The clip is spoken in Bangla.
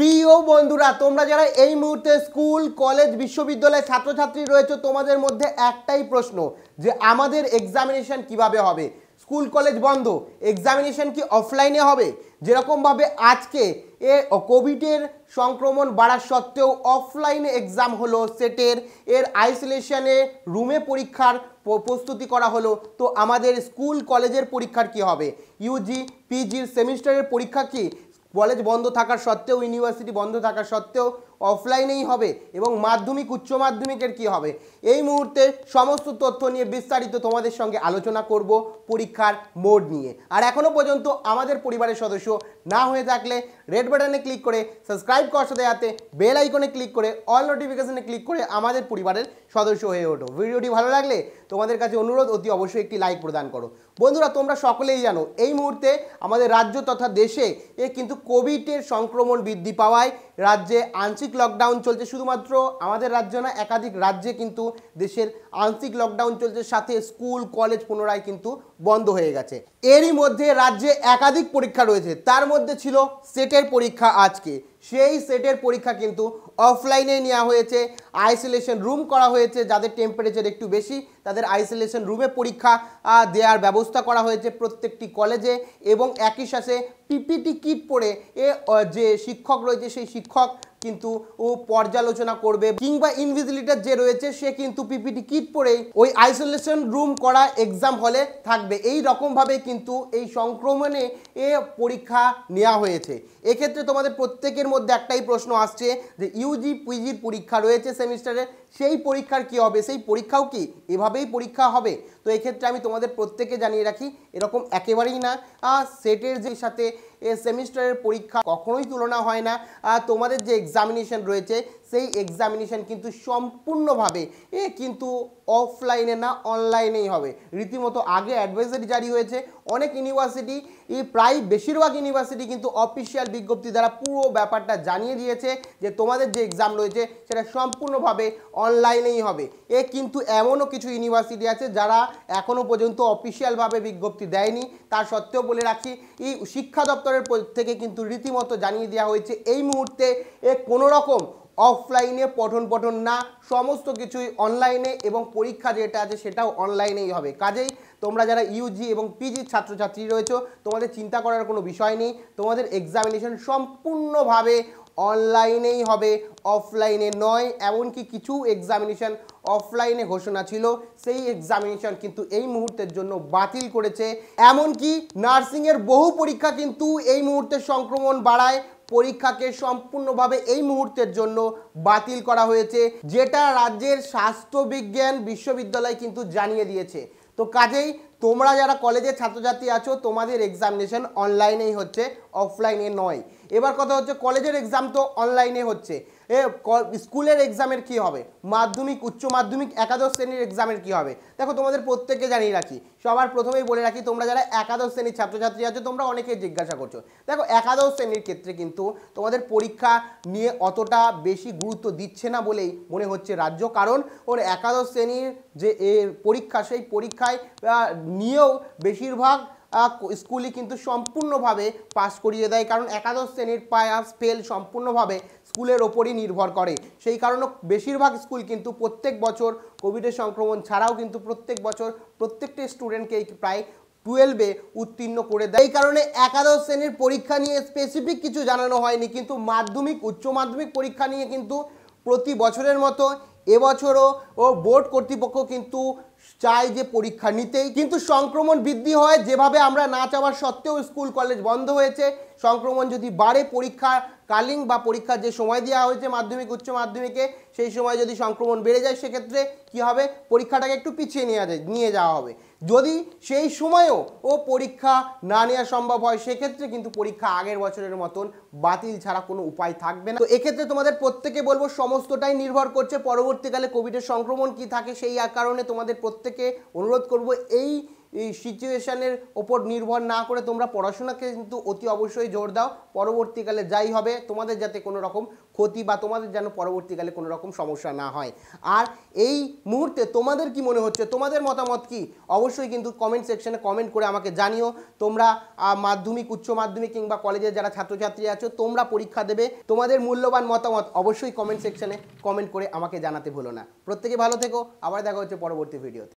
প্রিয় বন্ধুরা তোমরা যারা এই মুহূর্তে স্কুল কলেজ বিশ্ববিদ্যালয়ের ছাত্রছাত্রী রয়েছে তোমাদের মধ্যে একটাই প্রশ্ন যে আমাদের এক্সামিনেশন কিভাবে হবে স্কুল কলেজ বন্ধ এক্সামিনেশন কি অফলাইনে হবে যেরকমভাবে আজকে এ কোভিডের সংক্রমণ বাড়ার সত্ত্বেও অফলাইনে এক্সাম হলো সেটের এর আইসোলেশনে রুমে পরীক্ষার প্রস্তুতি করা হলো তো আমাদের স্কুল কলেজের পরীক্ষার কি হবে ইউজি পিজির সেমিস্টারের পরীক্ষা কি কলেজ বন্ধ থাকার সত্ত্বেও ইউনিভার্সিটি বন্ধ থাকার সত্ত্বেও অফলাইনেই হবে এবং মাধ্যমিক উচ্চ মাধ্যমিকের কি হবে এই মুহূর্তে সমস্ত তথ্য নিয়ে বিস্তারিত তোমাদের সঙ্গে আলোচনা করব পরীক্ষার মোড নিয়ে আর এখনও পর্যন্ত আমাদের পরিবারের সদস্য না হয়ে থাকলে রেড বাটনে ক্লিক করে সাবস্ক্রাইব করার সাথে সাথে বেল আইকনে ক্লিক করে অল নোটিফিকেশনে ক্লিক করে আমাদের পরিবারের সদস্য হয়ে ওঠো ভিডিওটি ভালো লাগলে তোমাদের কাছে অনুরোধ অতি অবশ্যই একটি লাইক প্রদান করো বন্ধুরা তোমরা সকলেই জানো এই মুহূর্তে আমাদের রাজ্য তথা দেশে এ কিন্তু কোভিডের সংক্রমণ বৃদ্ধি পাওয়ায় রাজ্যে আংশিক লকডাউন চলছে শুধুমাত্র আমাদের রাজ্য না একাধিক রাজ্যে কিন্তু দেশের আংশিক লকডাউন চলছে সাথে স্কুল কলেজ পুনরায় কিন্তু বন্ধ হয়ে গেছে এরই মধ্যে রাজ্যে একাধিক পরীক্ষা রয়েছে তার মধ্যে ছিল সেটের পরীক্ষা আজকে সেই সেটের পরীক্ষা কিন্তু অফলাইনে নেওয়া হয়েছে আইসোলেশন রুম করা হয়েছে যাদের টেম্পারেচার একটু বেশি তাদের আইসোলেশন রুমে পরীক্ষা দেওয়ার ব্যবস্থা করা হয়েছে প্রত্যেকটি কলেজে এবং একই সাথে পিপিটি কিট পরে এ যে শিক্ষক রয়েছে সেই শিক্ষক কিন্তু ও পর্যালোচনা করবে কিংবা ইনভিজিলিটার যে রয়েছে সে কিন্তু পিপিটি কিট পরেই ওই আইসোলেশন রুম করা এক্সাম হলে থাকবে এই রকমভাবে কিন্তু এই সংক্রমণে এ পরীক্ষা নেওয়া হয়েছে এক্ষেত্রে তোমাদের প্রত্যেকের মধ্যে একটাই প্রশ্ন আসছে যে ইউজি পিজির পরীক্ষা রয়েছে সেমিস্টারে সেই পরীক্ষার কি হবে সেই পরীক্ষাও কি এভাবেই পরীক্ষা হবে তো এক্ষেত্রে আমি তোমাদের প্রত্যেকে জানিয়ে রাখি এরকম একেবারেই না সেটের যে সাথে সেমিস্টারের পরীক্ষা কখনোই তুলনা হয় না তোমাদের যে এক্সামিনেশন রয়েছে সেই এক্সামিনেশান কিন্তু সম্পূর্ণভাবে এ কিন্তু অফলাইনে না অনলাইনেই হবে রীতিমতো আগে অ্যাডভাইসারি জারি হয়েছে অনেক ইউনিভার্সিটি প্রায় বেশিরভাগ ইউনিভার্সিটি কিন্তু অফিসিয়াল বিজ্ঞপ্তি দ্বারা পুরো ব্যাপারটা জানিয়ে দিয়েছে যে তোমাদের যে এক্সাম রয়েছে সেটা সম্পূর্ণভাবে অনলাইনেই হবে এ কিন্তু এমনও কিছু ইউনিভার্সিটি আছে যারা এখনও পর্যন্ত অফিসিয়ালভাবে বিজ্ঞপ্তি দেয়নি তার সত্ত্বেও বলে রাখি এই শিক্ষা দপ্তরের থেকে কিন্তু রীতিমতো জানিয়ে দেওয়া হয়েছে এই মুহূর্তে এ কোনো রকম অফলাইনে পঠন পঠন না সমস্ত কিছুই অনলাইনে এবং পরীক্ষা যেটা আছে সেটাও অনলাইনেই হবে কাজেই তোমরা যারা ইউজি এবং পিজি ছাত্রছাত্রী রয়েছে তোমাদের চিন্তা করার কোনো বিষয় নেই তোমাদের এক্সামিনেশন সম্পূর্ণভাবে অনলাইনেই হবে অফলাইনে নয় এমনকি কিছু এক্সামিনেশন অফলাইনে ঘোষণা ছিল সেই এক্সামিনেশন কিন্তু এই মুহূর্তের জন্য বাতিল করেছে এমনকি নার্সিংয়ের বহু পরীক্ষা কিন্তু এই মুহূর্তে সংক্রমণ বাড়ায় পরীক্ষাকে সম্পূর্ণভাবে এই মুহূর্তের জন্য বাতিল করা হয়েছে যেটা রাজ্যের স্বাস্থ্যবিজ্ঞান বিশ্ববিদ্যালয় কিন্তু জানিয়ে দিয়েছে তো কাজেই তোমরা যারা কলেজের ছাত্রছাত্রী আছো তোমাদের এক্সামিনেশন অনলাইনেই হচ্ছে অফলাইনে নয় এবার কথা হচ্ছে কলেজের এক্সাম তো অনলাইনে হচ্ছে এ স্কুলের এক্সামের কি হবে মাধ্যমিক উচ্চ মাধ্যমিক একাদশ শ্রেণীর এক্সামের কি হবে দেখো তোমাদের প্রত্যেককে জানিয়ে রাখি সবার প্রথমেই বলে রাখি তোমরা যারা একাদশ শ্রেণীর ছাত্রছাত্রী আছো তোমরা অনেকে জিজ্ঞাসা করছো দেখো একাদশ শ্রেণীর ক্ষেত্রে কিন্তু তোমাদের পরীক্ষা নিয়ে অতটা বেশি গুরুত্ব দিচ্ছে না বলেই মনে হচ্ছে রাজ্য কারণ ওর একাদশ শ্রেণীর যে এর পরীক্ষা সেই পরীক্ষায় নিয়েও বেশিরভাগ স্কুলই কিন্তু সম্পূর্ণভাবে পাশ করিয়ে দেয় কারণ একাদশ শ্রেণীর পায়াস ফেল সম্পূর্ণভাবে স্কুলের ওপরই নির্ভর করে সেই কারণে বেশিরভাগ স্কুল কিন্তু প্রত্যেক বছর কোভিডের সংক্রমণ ছাড়াও কিন্তু প্রত্যেক বছর প্রত্যেকটা স্টুডেন্টকে প্রায় টুয়েলভে উত্তীর্ণ করে দেয় এই কারণে একাদশ শ্রেণীর পরীক্ষা নিয়ে স্পেসিফিক কিছু জানানো হয়নি কিন্তু মাধ্যমিক উচ্চ মাধ্যমিক পরীক্ষা নিয়ে কিন্তু প্রতি বছরের মতো এবছরও ও বোর্ড কর্তৃপক্ষ কিন্তু চাই যে পরীক্ষা নিতেই কিন্তু সংক্রমণ বৃদ্ধি হয় যেভাবে আমরা না চাওয়ার সত্ত্বেও স্কুল কলেজ বন্ধ হয়েছে সংক্রমণ যদি বাড়ে পরীক্ষা কালিং বা পরীক্ষার যে সময় দেওয়া হয়েছে মাধ্যমিক উচ্চ মাধ্যমিকে সেই সময় যদি সংক্রমণ বেড়ে যায় সেক্ষেত্রে কি হবে পরীক্ষাটাকে একটু পিছিয়ে নেওয়া যায় নিয়ে যাওয়া হবে যদি সেই সময়েও ও পরীক্ষা না নেওয়া সম্ভব হয় সেক্ষেত্রে কিন্তু পরীক্ষা আগের বছরের মতন বাতিল ছাড়া কোনো উপায় থাকবে না তো এক্ষেত্রে তোমাদের প্রত্যেকে বলবো সমস্তটাই নির্ভর করছে পরবর্তীকালে কোভিডের সংক্রমণ কি থাকে সেই কারণে তোমাদের প্রত্যেকে অনুরোধ করব এই এই সিচুয়েশানের ওপর নির্ভর না করে তোমরা পড়াশোনাকে কিন্তু অতি অবশ্যই জোর দাও পরবর্তীকালে যাই হবে তোমাদের যাতে কোনো রকম ক্ষতি বা তোমাদের যেন পরবর্তীকালে কোনো রকম সমস্যা না হয় আর এই মুহূর্তে তোমাদের কি মনে হচ্ছে তোমাদের মতামত কি অবশ্যই কিন্তু কমেন্ট সেকশনে কমেন্ট করে আমাকে জানিও তোমরা মাধ্যমিক উচ্চ মাধ্যমিক কিংবা কলেজে যারা ছাত্রছাত্রী আছো তোমরা পরীক্ষা দেবে তোমাদের মূল্যবান মতামত অবশ্যই কমেন্ট সেকশনে কমেন্ট করে আমাকে জানাতে ভুলো না প্রত্যেকে ভালো থেকো আবার দেখা হচ্ছে পরবর্তী ভিডিওতে